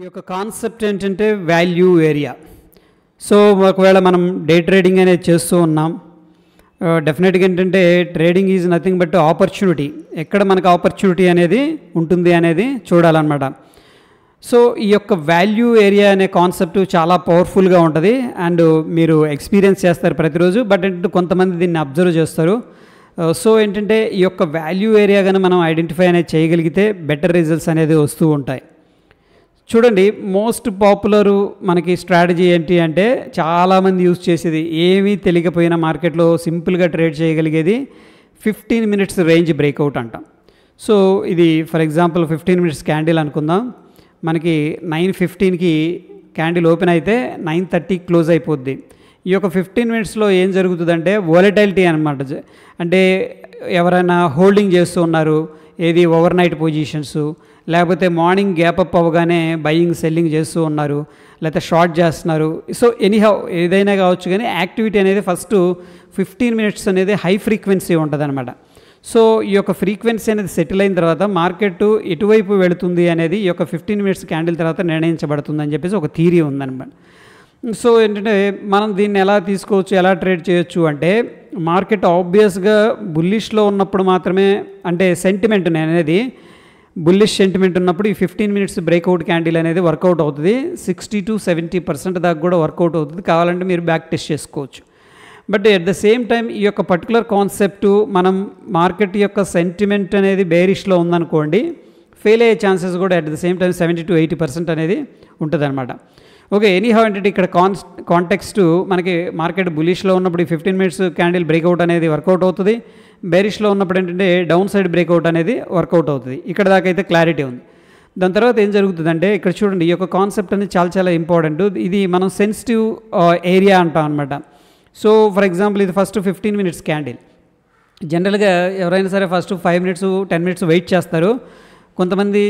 ఈ యొక్క కాన్సెప్ట్ ఏంటంటే వాల్యూ ఏరియా సో ఒకవేళ మనం డే ట్రేడింగ్ అనేది చేస్తూ ఉన్నాం డెఫినెట్గా ఏంటంటే trading is nothing but opportunity ఎక్కడ మనకు ఆపర్చునిటీ అనేది ఉంటుంది అనేది చూడాలన్నమాట సో ఈ యొక్క వాల్యూ ఏరియా అనే కాన్సెప్ట్ చాలా పవర్ఫుల్గా ఉంటుంది అండ్ మీరు ఎక్స్పీరియన్స్ చేస్తారు ప్రతిరోజు బట్ ఏంటంటే కొంతమంది దీన్ని అబ్జర్వ్ చేస్తారు సో ఏంటంటే ఈ యొక్క వాల్యూ ఏరియా కానీ మనం ఐడెంటిఫై అనేది చేయగలిగితే బెటర్ రిజల్ట్స్ అనేది వస్తూ ఉంటాయి చూడండి మోస్ట్ పాపులర్ మనకి స్ట్రాటజీ ఏంటి అంటే చాలామంది యూజ్ చేసేది ఏమీ తెలియకపోయినా మార్కెట్లో సింపుల్గా ట్రేడ్ చేయగలిగేది ఫిఫ్టీన్ మినిట్స్ రేంజ్ బ్రేక్అవుట్ అంటాం సో ఇది for example fifteen minutes candle అనుకుందాం మనకి నైన్ ఫిఫ్టీన్కి క్యాండిల్ ఓపెన్ అయితే నైన్ థర్టీకి క్లోజ్ అయిపోద్ది ఈ యొక్క ఫిఫ్టీన్ మినిట్స్లో ఏం జరుగుతుందంటే వాలటైలిటీ అనమాట అంటే ఎవరైనా హోల్డింగ్ చేస్తూ ఉన్నారు ఏది ఓవర్ నైట్ పొజిషన్స్ లేకపోతే మార్నింగ్ అప్ అవ్వగానే బయ్యింగ్ సెల్లింగ్ చేస్తూ ఉన్నారు లేకపోతే షార్ట్ చేస్తున్నారు సో ఎనీహౌ ఏదైనా కావచ్చు కానీ యాక్టివిటీ అనేది ఫస్ట్ ఫిఫ్టీన్ మినిట్స్ అనేది హై ఫ్రీక్వెన్సీ ఉంటుందన్నమాట సో ఈ యొక్క ఫ్రీక్వెన్సీ అనేది సెటిల్ అయిన తర్వాత మార్కెట్ ఎటువైపు వెళుతుంది అనేది ఈ యొక్క ఫిఫ్టీన్ మినిట్స్ క్యాండిల్ తర్వాత నిర్ణయించబడుతుంది అని చెప్పేసి ఒక థీరీ ఉందన్నమాట సో ఏంటంటే మనం దీన్ని ఎలా తీసుకోవచ్చు ఎలా ట్రేడ్ చేయొచ్చు అంటే మార్కెట్ ఆబ్వియస్గా బుల్లిష్లో ఉన్నప్పుడు మాత్రమే అంటే సెంటిమెంట్ అనేది బుల్లిష్ సెంటిమెంట్ ఉన్నప్పుడు ఈ ఫిఫ్టీన్ మినిట్స్ బ్రేక్అవుట్ క్యాండిల్ అనేది వర్కౌట్ అవుతుంది సిక్స్టీ టు సెవెంటీ పర్సెంట్ దాకా కూడా వర్కౌట్ అవుతుంది కావాలంటే మీరు బ్యాక్ టెస్ట్ చేసుకోవచ్చు but at the same time ఈ యొక్క పర్టికులర్ కాన్సెప్ట్ మనం మార్కెట్ యొక్క సెంటిమెంట్ అనేది బేరిష్లో ఉందనుకోండి ఫెయిల్ అయ్యే ఛాన్సెస్ కూడా at the same time seventy to eighty percent అనేది ఉంటుందన్నమాట ఓకే ఎనీ హౌ ఏంటంటే ఇక్కడ కాన్స్ కాంటెక్స్ట్ మనకి మార్కెట్ బులిష్లో ఉన్నప్పుడు ఈ ఫిఫ్టీన్ మినిట్స్ క్యాండిల్ బ్రేక్అవుట్ అనేది వర్కౌట్ అవుతుంది బేరిష్లో ఉన్నప్పుడు ఏంటంటే డౌన్ సైడ్ బ్రేక్అవుట్ అనేది వర్కౌట్ అవుతుంది ఇక్కడ దాకా అయితే క్లారిటీ ఉంది దాని తర్వాత ఏం జరుగుతుందంటే ఇక్కడ చూడండి ఈ యొక్క కాన్సెప్ట్ అనేది చాలా చాలా ఇంపార్టెంట్ ఇది మనం సెన్సిటివ్ ఏరియా అంటాం అనమాట సో ఫర్ ఎగ్జాంపుల్ ఇది ఫస్ట్ ఫిఫ్టీన్ మినిట్స్ క్యాండిల్ జనరల్గా ఎవరైనా సరే first five minutes ten minutes wait చేస్తారు కొంతమంది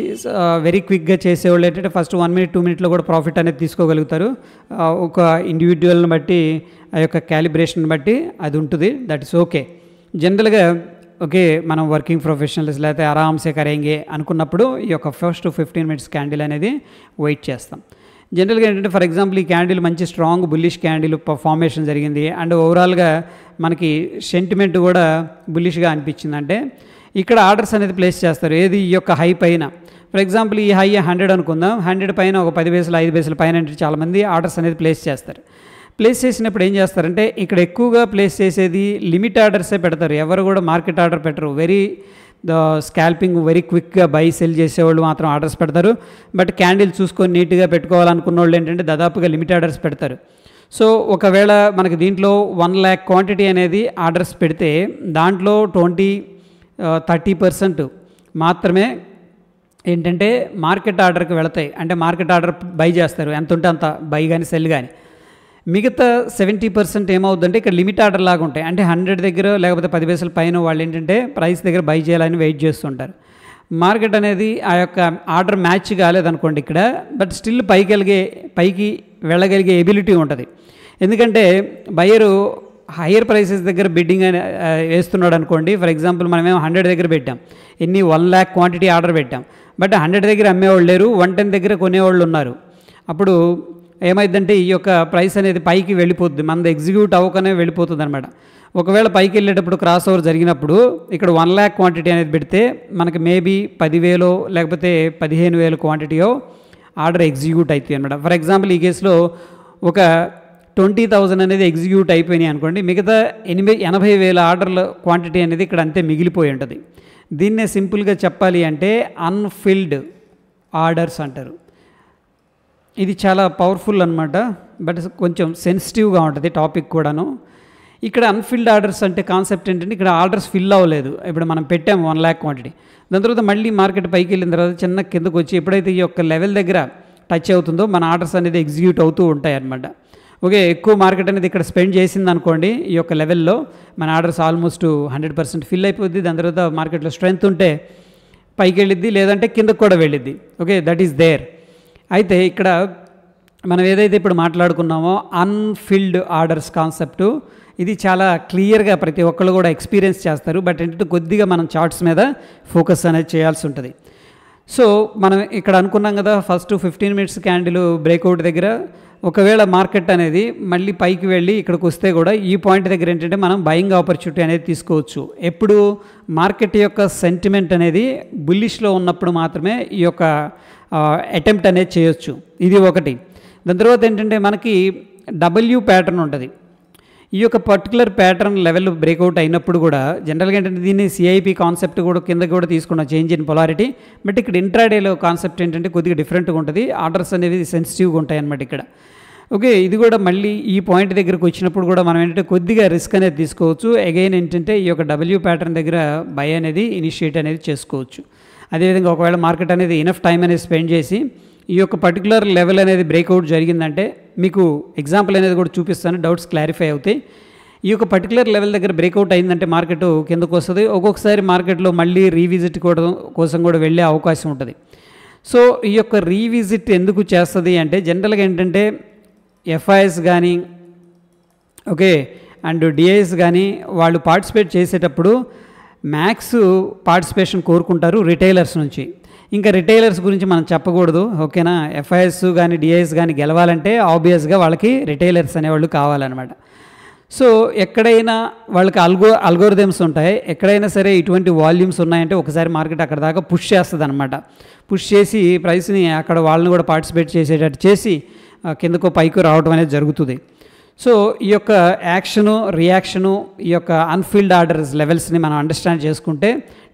వెరీ క్విక్గా చేసేవాళ్ళు ఏంటంటే ఫస్ట్ వన్ మినిట్ టూ మినిట్లో కూడా ప్రాఫిట్ అనేది తీసుకోగలుగుతారు ఒక ఇండివిజువల్ని బట్టి ఆ యొక్క క్యాలిబ్రేషన్ బట్టి అది ఉంటుంది దట్ ఇస్ ఓకే జనరల్గా ఓకే మనం వర్కింగ్ ప్రొఫెషనల్స్ లేకపోతే ఆరామ్సే కరేంగే అనుకున్నప్పుడు ఈ యొక్క ఫస్ట్ ఫిఫ్టీన్ మినిట్స్ క్యాండిల్ అనేది వెయిట్ చేస్తాం జనరల్గా ఏంటంటే ఫర్ ఎగ్జాంపుల్ ఈ క్యాండిల్ మంచి స్ట్రాంగ్ బుల్లిష్ క్యాండిల్ ఫార్మేషన్ జరిగింది అండ్ ఓవరాల్గా మనకి సెంటిమెంట్ కూడా బుల్లిష్గా అనిపించింది అంటే ఇక్కడ ఆర్డర్స్ అనేది ప్లేస్ చేస్తారు ఏది ఈ యొక్క హై పైన ఫర్ ఎగ్జాంపుల్ ఈ హై హండ్రెడ్ అనుకుందాం హండ్రెడ్ పైన ఒక పది బేసులు ఐదు బేసులు పైన అంటే చాలామంది ఆర్డర్స్ అనేది ప్లేస్ చేస్తారు ప్లేస్ చేసినప్పుడు ఏం చేస్తారంటే ఇక్కడ ఎక్కువగా ప్లేస్ చేసేది లిమిట్ ఆర్డర్సే పెడతారు ఎవరు కూడా మార్కెట్ ఆర్డర్ పెట్టరు వెరీ ద స్కాల్పింగ్ వెరీ క్విక్గా బై సెల్ చేసేవాళ్ళు మాత్రం ఆర్డర్స్ పెడతారు బట్ క్యాండిల్ చూసుకొని నీట్గా పెట్టుకోవాలనుకున్న వాళ్ళు ఏంటంటే దాదాపుగా లిమిట్ ఆర్డర్స్ పెడతారు సో ఒకవేళ మనకి దీంట్లో వన్ ల్యాక్ క్వాంటిటీ అనేది ఆర్డర్స్ పెడితే దాంట్లో ట్వంటీ థర్టీ పర్సెంట్ మాత్రమే ఏంటంటే మార్కెట్ ఆర్డర్కి వెళతాయి అంటే మార్కెట్ ఆర్డర్ బై చేస్తారు ఎంత ఉంటే అంత బై కానీ సెల్ కానీ మిగతా సెవెంటీ పర్సెంట్ ఏమవుతుందంటే ఇక్కడ లిమిట్ ఆర్డర్ లాగా ఉంటాయి అంటే హండ్రెడ్ దగ్గర లేకపోతే పది పైసలు పైన వాళ్ళు ఏంటంటే ప్రైస్ దగ్గర బై చేయాలని వెయిట్ చేస్తుంటారు మార్కెట్ అనేది ఆ యొక్క ఆర్డర్ మ్యాచ్ కాలేదనుకోండి ఇక్కడ బట్ స్టిల్ పైకి వెళ్ళగే పైకి వెళ్ళగలిగే ఎబిలిటీ ఉంటుంది ఎందుకంటే బయరు హైయర్ ప్రైసెస్ దగ్గర బిడ్డింగ్ వేస్తున్నాడు అనుకోండి ఫర్ ఎగ్జాంపుల్ మనమేం హండ్రెడ్ దగ్గర పెట్టాం ఎన్ని వన్ ల్యాక్ క్వాంటిటీ ఆర్డర్ పెట్టాం బట్ హండ్రెడ్ దగ్గర అమ్మేవాళ్ళు లేరు వన్ టెన్ దగ్గర కొనేవాళ్ళు ఉన్నారు అప్పుడు ఏమైందంటే ఈ యొక్క ప్రైస్ అనేది పైకి వెళ్ళిపోతుంది మనది ఎగ్జిక్యూట్ అవ్వకనే వెళ్ళిపోతుంది అనమాట ఒకవేళ పైకి వెళ్ళేటప్పుడు క్రాస్ ఓవర్ జరిగినప్పుడు ఇక్కడ వన్ ల్యాక్ క్వాంటిటీ అనేది పెడితే మనకి మేబీ పదివేలు లేకపోతే పదిహేను వేల క్వాంటిటీయో ఆర్డర్ ఎగ్జిక్యూట్ అవుతుంది అనమాట ఫర్ ఎగ్జాంపుల్ ఈ కేసులో ఒక ట్వంటీ థౌజండ్ అనేది ఎగ్జిక్యూట్ అయిపోయినాయి అనుకోండి మిగతా ఎనిమిది ఎనభై వేల ఆర్డర్ల క్వాంటిటీ అనేది ఇక్కడ అంతే మిగిలిపోయి ఉంటుంది దీన్నే సింపుల్గా చెప్పాలి అంటే అన్ఫిల్డ్ ఆర్డర్స్ అంటారు ఇది చాలా పవర్ఫుల్ అనమాట బట్ కొంచెం సెన్సిటివ్గా ఉంటుంది టాపిక్ కూడాను ఇక్కడ అన్ఫిల్డ్ ఆర్డర్స్ అంటే కాన్సెప్ట్ ఏంటంటే ఇక్కడ ఆర్డర్స్ ఫిల్ అవ్వలేదు ఇప్పుడు మనం పెట్టాము వన్ ల్యాక్ క్వాంటిటీ దాని తర్వాత మళ్ళీ మార్కెట్ పైకి వెళ్ళిన తర్వాత చిన్న కిందకు వచ్చి ఎప్పుడైతే ఈ యొక్క లెవెల్ దగ్గర టచ్ అవుతుందో మన ఆర్డర్స్ అనేది ఎగ్జిక్యూట్ అవుతూ ఉంటాయి అన్నమాట ఓకే ఎక్కువ మార్కెట్ అనేది ఇక్కడ స్పెండ్ చేసింది అనుకోండి ఈ యొక్క లెవెల్లో మన orders almost hundred percent fill అయిపోద్ది దాని తర్వాత మార్కెట్లో స్ట్రెంగ్త్ ఉంటే పైకి వెళ్ళిద్ది లేదంటే కిందకు కూడా వెళ్ళిద్ది ఓకే దట్ ఈస్ దేర్ అయితే ఇక్కడ మనం ఏదైతే ఇప్పుడు మాట్లాడుకున్నామో అన్ఫిల్డ్ ఆర్డర్స్ కాన్సెప్టు ఇది చాలా క్లియర్గా ప్రతి ఒక్కళ్ళు కూడా ఎక్స్పీరియన్స్ చేస్తారు బట్ ఏంటంటే కొద్దిగా మనం చార్ట్స్ మీద ఫోకస్ అనేది చేయాల్సి ఉంటుంది సో మనం ఇక్కడ అనుకున్నాం కదా first fifteen minutes candle breakout దగ్గర ఒకవేళ మార్కెట్ అనేది మళ్ళీ పైకి వెళ్ళి ఇక్కడికి వస్తే కూడా ఈ పాయింట్ దగ్గర ఏంటంటే మనం బయింగ్ ఆపర్చునిటీ అనేది తీసుకోవచ్చు ఎప్పుడు మార్కెట్ యొక్క సెంటిమెంట్ అనేది బుల్లిష్లో ఉన్నప్పుడు మాత్రమే ఈ యొక్క అటెంప్ట్ అనేది చేయొచ్చు ఇది ఒకటి దాని తర్వాత ఏంటంటే మనకి డబ్ల్యూ ప్యాటర్న్ ఉంటుంది ఈ యొక్క పర్టికులర్ ప్యాటర్న్ లెవెల్ బ్రేక్అవుట్ అయినప్పుడు కూడా జనరల్గా ఏంటంటే దీన్ని సిఐపి కాన్సెప్ట్ కూడా కింద కూడా తీసుకున్న చేంజ్ ఇన్ పొలారిటీ బట్ ఇక్కడ ఇంట్రాడేలో కాన్సెప్ట్ ఏంటంటే కొద్దిగా డిఫరెంట్గా ఉంటుంది ఆర్డర్స్ అనేవి సెన్సిటివ్గా ఉంటాయి అనమాట ఇక్కడ ఓకే ఇది కూడా మళ్ళీ ఈ పాయింట్ దగ్గరకు వచ్చినప్పుడు కూడా మనం ఏంటంటే కొద్దిగా రిస్క్ అనేది తీసుకోవచ్చు అగైన్ ఏంటంటే ఈ యొక్క డబ్ల్యూ ప్యాటర్న్ దగ్గర బై అనేది ఇనిషియేట్ అనేది చేసుకోవచ్చు అదేవిధంగా ఒకవేళ మార్కెట్ అనేది ఇనఫ్ టైం అనేది స్పెండ్ చేసి ఈ యొక్క పర్టికులర్ లెవెల్ అనేది బ్రేక్అవుట్ జరిగిందంటే మీకు ఎగ్జాంపుల్ అనేది కూడా చూపిస్తాను డౌట్స్ క్లారిఫై అవుతాయి ఈ యొక్క పర్టికులర్ లెవెల్ దగ్గర బ్రేక్అవుట్ అయిందంటే మార్కెట్ కిందకు వస్తుంది ఒక్కొక్కసారి మార్కెట్లో మళ్ళీ రీవిజిట్ కూడా కోసం కూడా వెళ్ళే అవకాశం ఉంటుంది సో ఈ యొక్క రీవిజిట్ ఎందుకు చేస్తుంది అంటే జనరల్గా ఏంటంటే ఎఫ్ఐఎస్ కానీ ఓకే అండ్ డిఐఎస్ కానీ వాళ్ళు పార్టిసిపేట్ చేసేటప్పుడు మ్యాక్స్ పార్టిసిపేషన్ కోరుకుంటారు రిటైలర్స్ నుంచి ఇంకా రిటైలర్స్ గురించి మనం చెప్పకూడదు ఓకేనా ఎఫ్ఐఎస్ కానీ డిఐఎస్ కానీ గెలవాలంటే ఆబ్వియస్గా వాళ్ళకి రిటైలర్స్ అనేవాళ్ళు కావాలన్నమాట సో ఎక్కడైనా వాళ్ళకి అల్గో అల్గోరిథమ్స్ ఉంటాయి ఎక్కడైనా సరే ఇటువంటి వాల్యూమ్స్ ఉన్నాయంటే ఒకసారి మార్కెట్ అక్కడ దాకా పుష్ చేస్తుంది అనమాట పుష్ చేసి ప్రైస్ని అక్కడ వాళ్ళని కూడా పార్టిసిపేట్ చేసేటట్టు చేసి కిందకు పైకి రావడం అనేది జరుగుతుంది సో ఈ యొక్క యాక్షను రియాక్షను ఈ యొక్క అన్ఫీల్డ్ ఆర్డర్స్ లెవెల్స్ని మనం అండర్స్టాండ్ చేసుకుంటే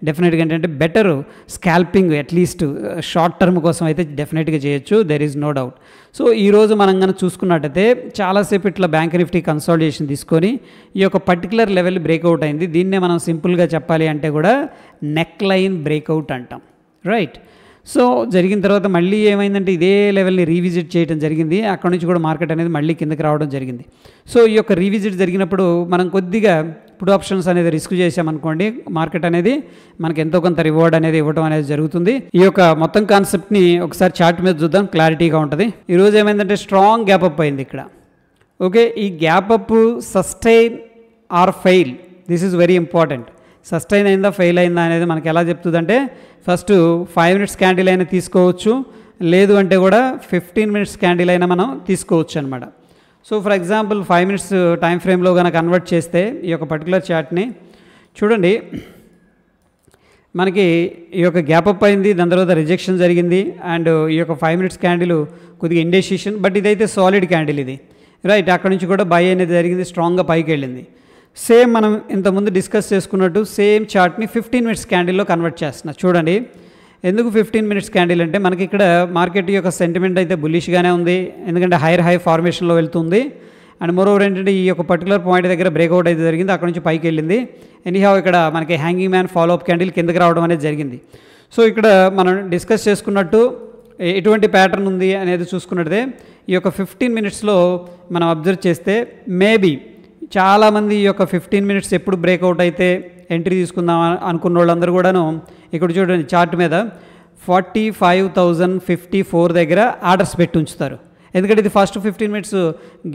డెఫినెట్గా ఏంటంటే better scalping at least short term కోసం అయితే డెఫినెట్గా చేయొచ్చు there is no doubt so ఈరోజు మనం కనుక చూసుకున్నట్టయితే చాలాసేపు ఇట్లా బ్యాంక్ నిఫ్టీ కన్సల్టేషన్ తీసుకొని ఈ యొక్క పర్టికులర్ లెవెల్ బ్రేక్అవుట్ అయింది దీన్నే మనం సింపుల్గా చెప్పాలి అంటే కూడా నెక్ లైన్ బ్రేక్అవుట్ అంటాం రైట్ సో జరిగిన తర్వాత మళ్ళీ ఏమైందంటే ఇదే లెవెల్ని రీవిజిట్ చేయడం జరిగింది అక్కడ నుంచి కూడా మార్కెట్ అనేది మళ్ళీ కిందకి రావడం జరిగింది సో ఈ యొక్క రీవిజిట్ జరిగినప్పుడు మనం కొద్దిగా ఇప్పుడు ఆప్షన్స్ అనేది రిస్క్ చేసామనుకోండి మార్కెట్ అనేది మనకి ఎంతో కొంత రివార్డ్ అనేది ఇవ్వడం అనేది జరుగుతుంది ఈ యొక్క మొత్తం కాన్సెప్ట్ని ఒకసారి చార్ట్ మీద చూద్దాం క్లారిటీగా ఉంటుంది ఈరోజు ఏమైందంటే స్ట్రాంగ్ గ్యాప్ అప్ అయింది ఇక్కడ ఓకే ఈ gap up sustain or fail this is very important sustain అయిందా ఫెయిల్ అయిందా అనేది మనకి ఎలా చెప్తుందంటే ఫస్ట్ ఫైవ్ మినిట్స్ క్యాండిల్ అయినా తీసుకోవచ్చు లేదు అంటే కూడా ఫిఫ్టీన్ మినిట్స్ క్యాండిల్ అయినా మనం తీసుకోవచ్చు అనమాట so for example five minutes time ఫ్రేమ్లో కనుక కన్వర్ట్ చేస్తే ఈ యొక్క పర్టికులర్ చాట్ని చూడండి మనకి ఈ యొక్క గ్యాప్ అప్ అయింది దాని తర్వాత రిజెక్షన్ జరిగింది అండ్ ఈ యొక్క ఫైవ్ మినిట్స్ క్యాండిల్ కొద్దిగా ఇండెసిషన్ బట్ ఇదైతే సాలిడ్ క్యాండిల్ ఇది రైట్ అక్కడ నుంచి కూడా బై అనేది జరిగింది స్ట్రాంగ్గా పైకి వెళ్ళింది సేమ్ మనం ఇంతకుముందు డిస్కస్ చేసుకున్నట్టు సేమ్ చార్ట్ని ఫిఫ్టీన్ మినిట్స్ క్యాండిల్లో కన్వర్ట్ చేస్తున్నా చూడండి ఎందుకు ఫిఫ్టీన్ మినిట్స్ క్యాండిల్ అంటే మనకి ఇక్కడ మార్కెట్ యొక్క సెంటిమెంట్ అయితే బుల్లిష్గానే ఉంది ఎందుకంటే హైర్ హై ఫార్మేషన్లో వెళ్తుంది అండ్ మోరోవర్ ఏంటంటే ఈ యొక్క పర్టికులర్ పాయింట్ దగ్గర బ్రేక్అవుట్ అయితే జరిగింది అక్కడ నుంచి పైకి వెళ్ళింది ఎనీహావ్ ఇక్కడ మనకి హ్యాంగింగ్ మ్యాన్ ఫాలోఅప్ క్యాండిల్ కిందకి రావడం అనేది జరిగింది సో ఇక్కడ మనం డిస్కస్ చేసుకున్నట్టు ఎటువంటి ప్యాటర్న్ ఉంది అనేది చూసుకున్నట్టే ఈ యొక్క ఫిఫ్టీన్ మినిట్స్లో మనం అబ్జర్వ్ చేస్తే మేబీ చాలామంది ఈ యొక్క ఫిఫ్టీన్ మినిట్స్ ఎప్పుడు బ్రేక్అవుట్ అయితే ఎంట్రీ తీసుకుందాం అనుకున్న వాళ్ళందరూ కూడాను ఇక్కడ చూడండి చార్ట్ మీద forty five thousand fifty four దగ్గర ఆర్డర్స్ పెట్టి ఉంచుతారు ఎందుకంటే ఇది first fifteen minutes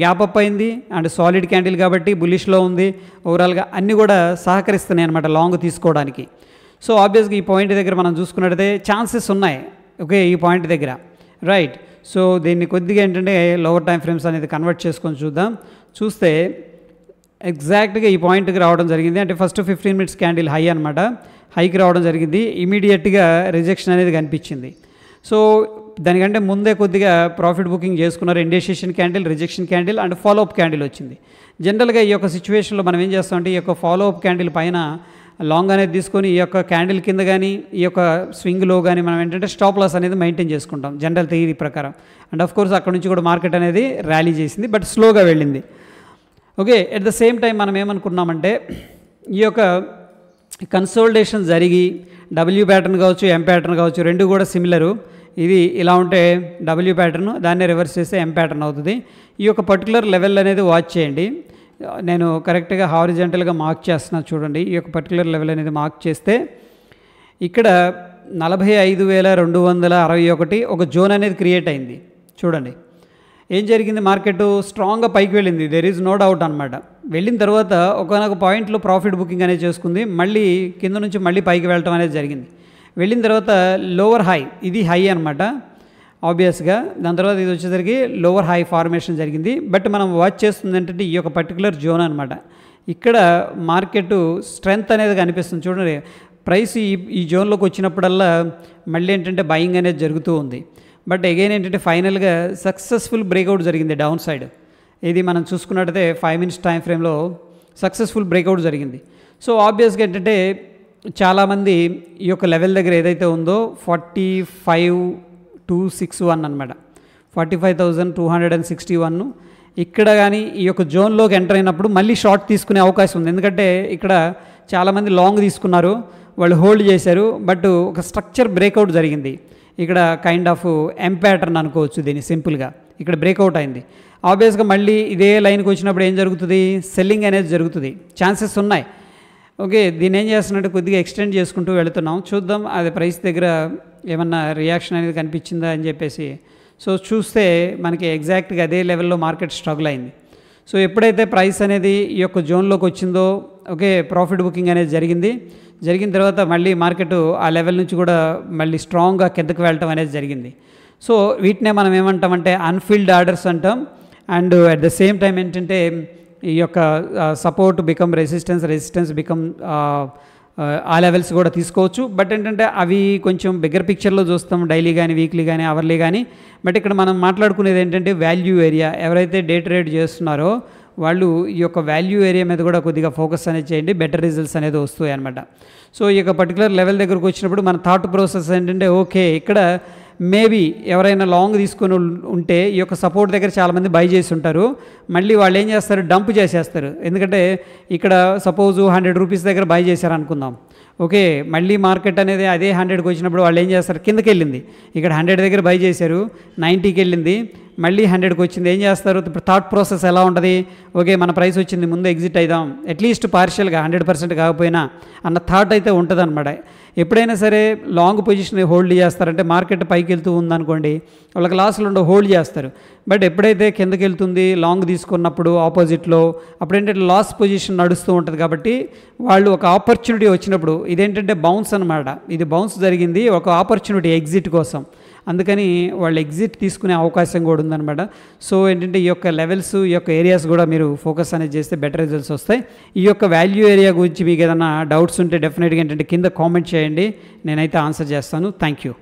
gap up అయింది అండ్ సాలిడ్ క్యాండిల్ కాబట్టి బులిష్లో ఉంది ఓవరాల్గా అన్నీ కూడా సహకరిస్తున్నాయి అనమాట లాంగ్ తీసుకోవడానికి సో ఆబ్వియస్గా ఈ పాయింట్ దగ్గర మనం చూసుకున్నట్టయితే ఛాన్సెస్ ఉన్నాయి ఓకే ఈ పాయింట్ దగ్గర రైట్ సో దీన్ని కొద్దిగా ఏంటంటే లోవర్ టైం ఫ్రేమ్స్ అనేది కన్వర్ట్ చేసుకొని చూద్దాం చూస్తే ఎగ్జాక్ట్గా ఈ పాయింట్కి రావడం జరిగింది అంటే first fifteen minutes candle high అనమాట హైకి రావడం జరిగింది ఇమీడియట్గా రిజెక్షన్ అనేది కనిపించింది సో దానికంటే ముందే కొద్దిగా ప్రాఫిట్ బుకింగ్ చేసుకున్నారు indecision candle rejection candle and follow up candle వచ్చింది జనరల్గా ఈ యొక్క సిచ్యువేషన్లో మనం ఏం చేస్తామంటే ఈ యొక్క ఫాలో అప్ క్యాండిల్ పైన లాంగ్ అనేది తీసుకొని ఈ యొక్క క్యాండిల్ కింద కానీ ఈ యొక్క స్వింగ్లో కానీ మనం ఏంటంటే స్టాప్ లాస్ అనేది మెయింటైన్ చేసుకుంటాం జనరల్ థియరీ ప్రకారం అండ్ ఆఫ్ కోర్స్ అక్కడ నుంచి కూడా మార్కెట్ అనేది ర్యాలీ చేసింది బట్ స్లోగా వెళ్ళింది okay at the same time మనం ఏమనుకున్నామంటే ఈ యొక్క కన్సోల్డేషన్ జరిగి డబ్ల్యూ ప్యాటర్న్ కావచ్చు ఎం ప్యాటర్న్ కావచ్చు రెండు కూడా సిమిలరు ఇది ఇలా ఉంటే డబ్ల్యూ ప్యాటర్న్ దాన్ని రివర్స్ చేస్తే ఎం ప్యాటర్న్ అవుతుంది ఈ యొక్క పర్టికులర్ లెవెల్ అనేది వాచ్ చేయండి నేను కరెక్ట్గా హారిజెంటల్గా మార్క్ చేస్తున్నాను చూడండి ఈ యొక్క పర్టికులర్ లెవెల్ అనేది మార్క్ చేస్తే ఇక్కడ నలభై ఐదు వేల రెండు వందల అరవై ఒకటి ఒక జోన్ అనేది క్రియేట్ అయింది చూడండి ఏం జరిగింది మార్కెట్ స్ట్రాంగ్గా పైకి వెళ్ళింది దెర్ ఈజ్ నో డౌట్ అనమాట వెళ్ళిన తర్వాత ఒకనొక పాయింట్లో ప్రాఫిట్ బుకింగ్ అనేది చేసుకుంది మళ్ళీ కింద నుంచి మళ్ళీ పైకి వెళ్ళటం అనేది జరిగింది వెళ్ళిన తర్వాత లోవర్ హై ఇది హై అనమాట ఆబ్వియస్గా దాని తర్వాత ఇది వచ్చేసరికి లోవర్ హై ఫార్మేషన్ జరిగింది బట్ మనం వాచ్ చేస్తుంది ఏంటంటే ఈ యొక్క పర్టికులర్ జోన్ అనమాట ఇక్కడ మార్కెట్ స్ట్రెంగ్త్ అనేది కనిపిస్తుంది చూడండి ప్రైస్ ఈ ఈ జోన్లోకి వచ్చినప్పుడల్లా మళ్ళీ ఏంటంటే బయింగ్ అనేది జరుగుతూ ఉంది బట్ అగైన్ ఏంటంటే ఫైనల్గా సక్సెస్ఫుల్ బ్రేక్అవుట్ జరిగింది డౌన్ సైడ్ ఇది మనం చూసుకున్నట్టయితే ఫైవ్ మినిట్స్ టైం ఫ్రేమ్లో సక్సెస్ఫుల్ బ్రేక్అవుట్ జరిగింది సో ఆబ్వియస్గా ఏంటంటే చాలామంది ఈ యొక్క లెవెల్ దగ్గర ఏదైతే ఉందో forty five two six one అనమాట forty five thousand two hundred and sixty one ఇక్కడ కానీ ఈ యొక్క జోన్లోకి ఎంటర్ అయినప్పుడు మళ్ళీ షార్ట్ తీసుకునే అవకాశం ఉంది ఎందుకంటే ఇక్కడ చాలామంది లాంగ్ తీసుకున్నారు వాళ్ళు హోల్డ్ చేశారు బట్ ఒక స్ట్రక్చర్ బ్రేక్అవుట్ జరిగింది ఇక్కడ కైండ్ ఆఫ్ ఎం ప్యాటర్న్ అనుకోవచ్చు దీన్ని సింపుల్గా ఇక్కడ బ్రేక్అవుట్ అయింది ఆబ్వియస్గా మళ్ళీ ఇదే లైన్కి వచ్చినప్పుడు ఏం జరుగుతుంది సెల్లింగ్ అనేది జరుగుతుంది ఛాన్సెస్ ఉన్నాయి ఓకే దీన్ని ఏం చేస్తున్నట్టు కొద్దిగా ఎక్స్టెండ్ చేసుకుంటూ వెళుతున్నాం చూద్దాం అది ప్రైస్ దగ్గర ఏమన్నా రియాక్షన్ అనేది కనిపించిందా అని చెప్పేసి సో చూస్తే మనకి ఎగ్జాక్ట్గా అదే లెవెల్లో మార్కెట్ స్ట్రగుల్ అయింది సో ఎప్పుడైతే ప్రైస్ అనేది ఈ యొక్క జోన్లోకి వచ్చిందో ఓకే ప్రాఫిట్ బుకింగ్ అనేది జరిగింది జరిగిన తర్వాత మళ్ళీ మార్కెట్ ఆ లెవెల్ నుంచి కూడా మళ్ళీ స్ట్రాంగ్గా కిందకు వెళ్ళటం అనేది జరిగింది సో వీటినే మనం ఏమంటామంటే అన్ఫీల్డ్ ఆర్డర్స్ అంటాం and at the same time ఏంటంటే ఈ యొక్క support become resistance resistance become ఆ లెవెల్స్ కూడా తీసుకోవచ్చు బట్ ఏంటంటే అవి కొంచెం బిగ్గర్ పిక్చర్లో చూస్తాం డైలీ కానీ వీక్లీ కానీ అవర్లీ కానీ బట్ ఇక్కడ మనం మాట్లాడుకునేది ఏంటంటే వాల్యూ ఏరియా ఎవరైతే డే ట్రేడ్ చేస్తున్నారో వాళ్ళు ఈ యొక్క వాల్యూ ఏరియా మీద కూడా కొద్దిగా ఫోకస్ అనేది చేయండి బెటర్ రిజల్ట్స్ అనేది వస్తాయి అనమాట సో ఈ యొక్క పర్టికులర్ లెవెల్ దగ్గరకు వచ్చినప్పుడు మన థాట్ ప్రాసెస్ ఏంటంటే ఓకే ఇక్కడ మేబీ ఎవరైనా లాంగ్ తీసుకొని ఉంటే ఈ యొక్క సపోర్ట్ దగ్గర చాలామంది బై చేసి ఉంటారు మళ్ళీ వాళ్ళు ఏం చేస్తారు డంప్ చేసేస్తారు ఎందుకంటే ఇక్కడ సపోజు హండ్రెడ్ రూపీస్ దగ్గర బై చేశారు అనుకుందాం ఓకే మళ్ళీ మార్కెట్ అనేది అదే హండ్రెడ్కి వచ్చినప్పుడు వాళ్ళు ఏం చేస్తారు కిందకి వెళ్ళింది ఇక్కడ హండ్రెడ్ దగ్గర బై చేశారు నైంటీకి వెళ్ళింది మళ్ళీ హండ్రెడ్కి వచ్చింది ఏం చేస్తారు థాట్ ప్రాసెస్ ఎలా ఉంటుంది ఓకే మన ప్రైస్ వచ్చింది ముందు ఎగ్జిట్ అవుదాం అట్లీస్ట్ పార్షియల్గా హండ్రెడ్ పర్సెంట్ కాకపోయినా అన్న థాట్ అయితే అనమాట ఎప్పుడైనా సరే లాంగ్ పొజిషన్ హోల్డ్ చేస్తారంటే మార్కెట్ పైకి వెళ్తూ ఉందనుకోండి వాళ్ళకి లాస్లో ఉండవు హోల్డ్ చేస్తారు బట్ ఎప్పుడైతే కిందకి వెళ్తుంది లాంగ్ తీసుకున్నప్పుడు ఆపోజిట్లో అప్పుడేంటంటే లాస్ పొజిషన్ నడుస్తూ ఉంటుంది కాబట్టి వాళ్ళు ఒక ఆపర్చునిటీ వచ్చినప్పుడు ఇదేంటంటే బౌన్స్ అనమాట ఇది బౌన్స్ జరిగింది ఒక ఆపర్చునిటీ ఎగ్జిట్ కోసం అందుకని వాళ్ళు ఎగ్జిట్ తీసుకునే అవకాశం కూడా ఉందన్నమాట సో ఏంటంటే ఈ యొక్క లెవెల్స్ ఈ యొక్క ఏరియాస్ కూడా మీరు ఫోకస్ అనేది చేస్తే బెటర్ రిజల్ట్స్ వస్తాయి ఈ యొక్క వాల్యూ ఏరియా గురించి మీకు ఏదైనా డౌట్స్ ఉంటే డెఫినెట్గా ఏంటంటే కింద కామెంట్ చేయండి నేనైతే ఆన్సర్ చేస్తాను థ్యాంక్ యూ